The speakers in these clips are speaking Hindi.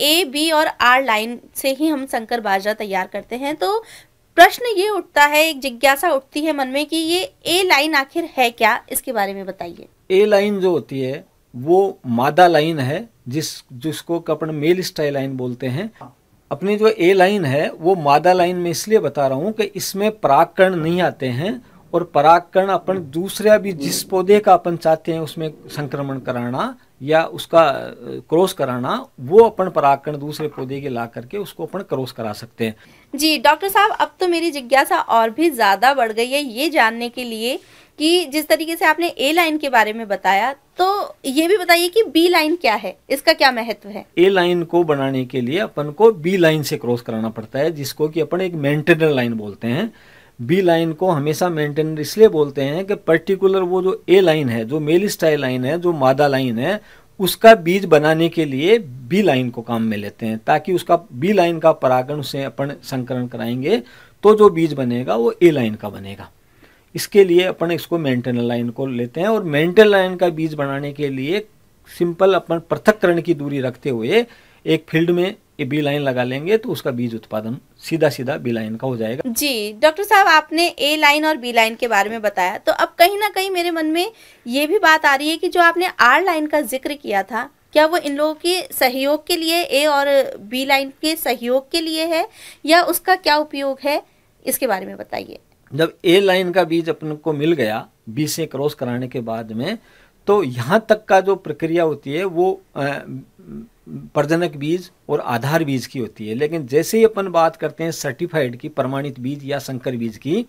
ए बी और आर लाइन से ही हम संकर बाजरा तैयार करते हैं तो प्रश्न ये उठता है एक जिज्ञासा उठती है मन में कि ये ए लाइन आखिर है क्या इसके बारे में बताइए ए लाइन जो होती है वो मादा लाइन है जिस जिसको अपन मेल स्टाइल लाइन बोलते हैं अपनी जो ए लाइन है वो मादा लाइन में इसलिए बता रहा हूँ कि इसमें पराकरण नहीं आते हैं और पराकरण अपन दूसरा भी जिस पौधे का अपन चाहते हैं उसमें संक्रमण कराना या उसका क्रॉस कराना वो अपन पराकरण दूसरे पौधे के ला करके उसको अपन क्रॉस करा सकते हैं जी डॉक्टर साहब अब तो मेरी जिज्ञासा और भी ज़्यादा बढ़ गई है ये जानने के लिए कि जिस तरीके से आपने ए लाइन के बारे में बताया तो ये भी बताइए कि बी लाइन क्या है इसका क्या महत्व है ए लाइन को बनाने के लिए अपन को बी लाइन से क्रॉस कराना पड़ता है जिसको कि अपन एक मेंटेनल लाइन बोलते हैं बी लाइन को हमेशा मेंटेनर इसलिए बोलते हैं कि पर्टिकुलर वो जो ए लाइन है जो मेल स्टाइल लाइन है जो मादा लाइन है उसका बीज बनाने के लिए बी लाइन को काम में लेते हैं ताकि उसका बी लाइन का परागण उसे अपन संकरण कराएंगे तो जो बीज बनेगा वो ए लाइन का बनेगा इसके लिए अपन इसको मेंटेन लाइन को लेते हैं और मेंटेन लाइन का बीज बनाने के लिए सिंपल अपन पृथककरण की दूरी रखते हुए एक फील्ड में ये बी लाइन लगा लेंगे तो उसका बीज उत्पादन सीधा सीधा बी लाइन का हो जाएगा जी डॉक्टर साहब आपने ए लाइन और बी लाइन के बारे में बताया तो अब कहीं ना कहीं मेरे मन में ये भी बात आ रही है कि जो आपने आर लाइन का जिक्र किया था क्या वो इन लोगों के सहयोग के लिए ए और बी लाइन के सहयोग के लिए है या उसका क्या उपयोग है इसके बारे में बताइए जब ए लाइन का बीज अपन को मिल गया बी से क्रॉस कराने के बाद में तो यहाँ तक का जो प्रक्रिया होती है वो प्रजनक बीज और आधार बीज की होती है लेकिन जैसे ही अपन बात करते हैं सर्टिफाइड की प्रमाणित बीज या संकर बीज की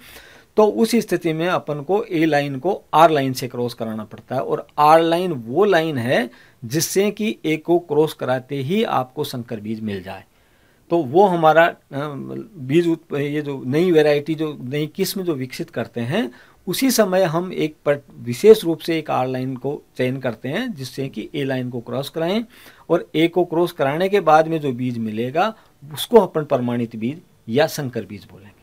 तो उस स्थिति में अपन को ए लाइन को आर लाइन से क्रॉस कराना पड़ता है और आर लाइन वो लाइन है जिससे कि ए को क्रॉस कराते ही आपको संकर बीज मिल जाए तो वो हमारा बीज ये जो नई वैरायटी जो नई किस्म जो विकसित करते हैं उसी समय हम एक पर विशेष रूप से एक आर लाइन को चयन करते हैं जिससे कि ए लाइन को क्रॉस कराएं और ए को क्रॉस कराने के बाद में जो बीज मिलेगा उसको अपन प्रमाणित बीज या संकर बीज बोलें